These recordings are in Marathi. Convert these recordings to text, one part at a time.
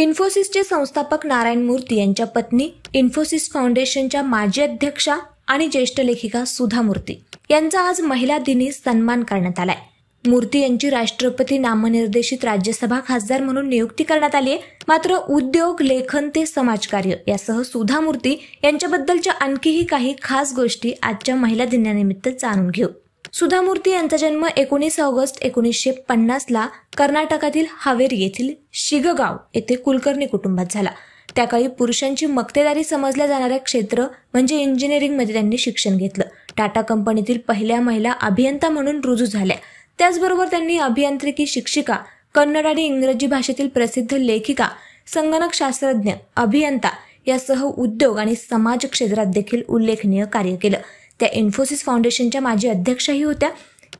इन्फोसिसचे संस्थापक नारायण मूर्ती यांच्या पत्नी इन्फोसिस फाउंडेशनच्या माजी अध्यक्षा आणि ज्येष्ठ लेखिका सुधा मूर्ती यांचा आज महिला दिनी सन्मान करण्यात आलाय मूर्ती यांची राष्ट्रपती नामनिर्देशित राज्यसभा खासदार म्हणून नियुक्ती करण्यात आली आहे मात्र उद्योग लेखन ते समाजकार्य यासह सुधा मूर्ती यांच्याबद्दलच्या आणखीही काही खास गोष्टी आजच्या महिला दिनानिमित्त जाणून घेऊ सुधामूर्ती यांचा जन्म एकोणीस ऑगस्ट एकोणीसशे पन्नासला कर्नाटकातील हावेरी येथील शिगगाव येथे कुलकर्णी कुटुंबात झाला त्या काळी पुरुषांची मक्तेदारी समजल्या जाणाऱ्या क्षेत्र म्हणजे मध्ये त्यांनी शिक्षण घेतलं टाटा कंपनीतील पहिल्या महिला अभियंता म्हणून रुजू झाल्या त्याचबरोबर त्यांनी अभियांत्रिकी शिक्षिका कन्नड आणि इंग्रजी भाषेतील प्रसिद्ध लेखिका संगणक शास्त्रज्ञ अभियंता यासह उद्योग आणि समाज क्षेत्रात देखील उल्लेखनीय कार्य केलं त्या इन्फोसिस फाउंडेशनच्या माजी अध्यक्षही होत्या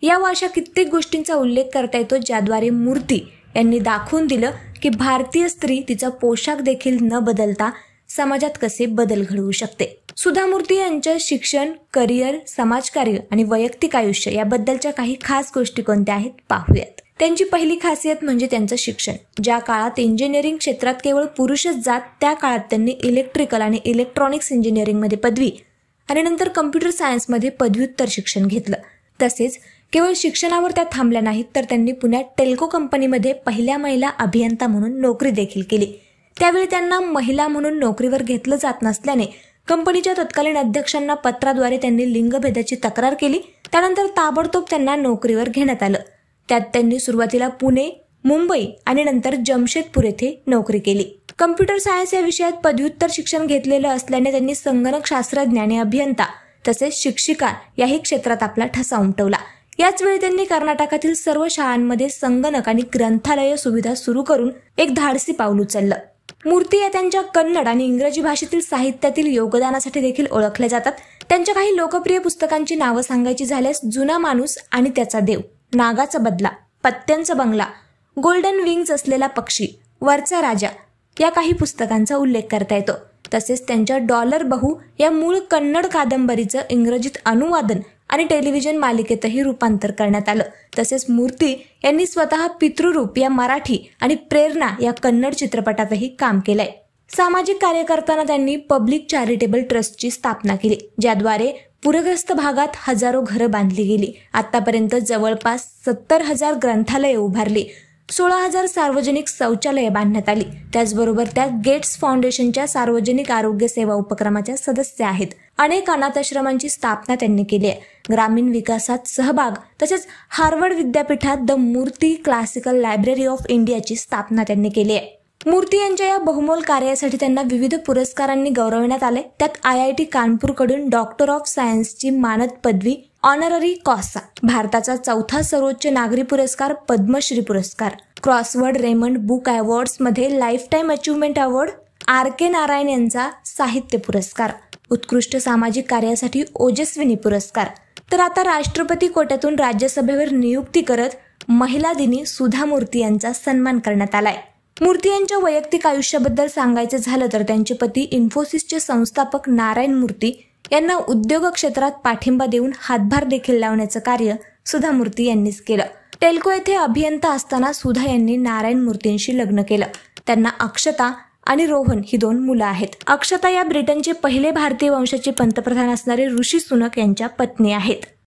या अशा कित्येक गोष्टींचा उल्लेख करता येतो ज्याद्वारे मूर्ती यांनी दाखवून दिलं की भारतीय स्त्री तिचा पोशाख देखील न बदलता समाजात कसे बदल घडवू शकते सुधा मूर्ती यांच्या शिक्षण करिअर समाजकार्य आणि वैयक्तिक आयुष्य याबद्दलच्या काही खास गोष्टी कोणत्या आहेत पाहूयात त्यांची पहिली खासियत म्हणजे त्यांचं शिक्षण ज्या काळात इंजिनिअरिंग क्षेत्रात केवळ पुरुषच जात त्या काळात त्यांनी इलेक्ट्रिकल आणि इलेक्ट्रॉनिक्स मध्ये पदवी आणि नंतर कम्प्युटर सायन्समध्ये पदव्युत्तर शिक्षण घेतलं तसेच केवळ शिक्षणावर त्या थांबल्या नाहीत तर त्यांनी पुण्यात टेल्को कंपनीमध्ये पहिल्या महिला अभियंता म्हणून नोकरी देखील केली त्यावेळी त्यांना महिला म्हणून नोकरीवर घेतलं जात नसल्याने कंपनीच्या तत्कालीन अध्यक्षांना पत्राद्वारे त्यांनी लिंगभेदाची तक्रार केली त्यानंतर ताबडतोब त्यांना नोकरीवर घेण्यात आलं त्यात त्यांनी सुरुवातीला पुणे मुंबई आणि नंतर जमशेदपूर येथे नोकरी केली कम्प्युटर सायन्स या विषयात पदव्युत्तर शिक्षण घेतलेलं असल्याने त्यांनी संगणक शास्त्रज्ञ आणि अभियंता तसेच शिक्षिका याही क्षेत्रात आपला ठसा उमटवला याचवेळी त्यांनी कर्नाटकातील सर्व शाळांमध्ये संगणक आणि ग्रंथालय सुविधा सुरू करून एक धाडसी पाऊल उचललं मूर्ती या त्यांच्या कन्नड आणि इंग्रजी भाषेतील साहित्यातील योगदानासाठी देखील ओळखल्या जातात त्यांच्या काही लोकप्रिय पुस्तकांची नावं सांगायची झाल्यास जुना माणूस आणि त्याचा देव नागाचा बदला पत्त्यांचा बंगला गोल्डन विंग्ज असलेला पक्षी वरचा राजा या काही पुस्तकांचा उल्लेख करता येतो तसेच त्यांच्या डॉलर बहू या मूळ कन्नड कादंबरीचं इंग्रजीत अनुवादन आणि टेलिव्हिजन मालिकेतही रूपांतर करण्यात आलं तसेच मूर्ती यांनी स्वतः पितृरूप या मराठी आणि प्रेरणा या कन्नड चित्रपटातही काम केलंय सामाजिक कार्य करताना त्यांनी पब्लिक चॅरिटेबल ट्रस्टची स्थापना केली ज्याद्वारे पूरग्रस्त भागात हजारो घरं बांधली गेली आतापर्यंत जवळपास सत्तर हजार ग्रंथालये उभारली सोळा हजार सार्वजनिक शौचालय बांधण्यात आली त्याचबरोबर त्या गेट्स फाउंडेशनच्या सार्वजनिक आरोग्य सेवा उपक्रमाच्या सदस्य आहेत अनेक अनाथाश्रमांची स्थापना त्यांनी केली आहे ग्रामीण विकासात सहभाग तसेच हार्वर्ड विद्यापीठात द मूर्ती क्लासिकल लायब्ररी ऑफ इंडियाची स्थापना त्यांनी केली आहे मूर्ती यांच्या या बहुमोल कार्यासाठी त्यांना विविध पुरस्कारांनी गौरवण्यात आले त्यात आय आय टी कानपूरकडून डॉक्टर ऑफ सायन्सची मानद पदवी ऑनररी कॉसा भारताचा चौथा सर्वोच्च नागरी पुरस्कार पद्मश्री पुरस्कार क्रॉसवर्ड रेमंड बुक अवॉर्ड्समध्ये lifetime achievement award R K Narayan यांचा साहित्य पुरस्कार उत्कृष्ट सामाजिक कार्यासाठी ओजस्विनी पुरस्कार तर आता राष्ट्रपती कोट्यातून राज्यसभेवर नियुक्ती करत महिला दिनी सुधा मूर्ती यांचा सन्मान करण्यात आलाय मूर्ती यांच्या वैयक्तिक आयुष्याबद्दल सांगायचं झालं तर त्यांचे पती इन्फोसिसचे संस्थापक नारायण मूर्ती यांना उद्योग क्षेत्रात पाठिंबा देऊन हातभार देखील लावण्याचं कार्य सुधा मूर्ती यांनीच केलं टेल्को येथे अभियंता असताना सुधा यांनी नारायण मूर्तींशी लग्न केलं त्यांना अक्षता आणि रोहन ही दोन मुलं आहेत अक्षता या ब्रिटनचे पहिले भारतीय वंशाचे पंतप्रधान असणारे ऋषी सुनक यांच्या पत्नी आहेत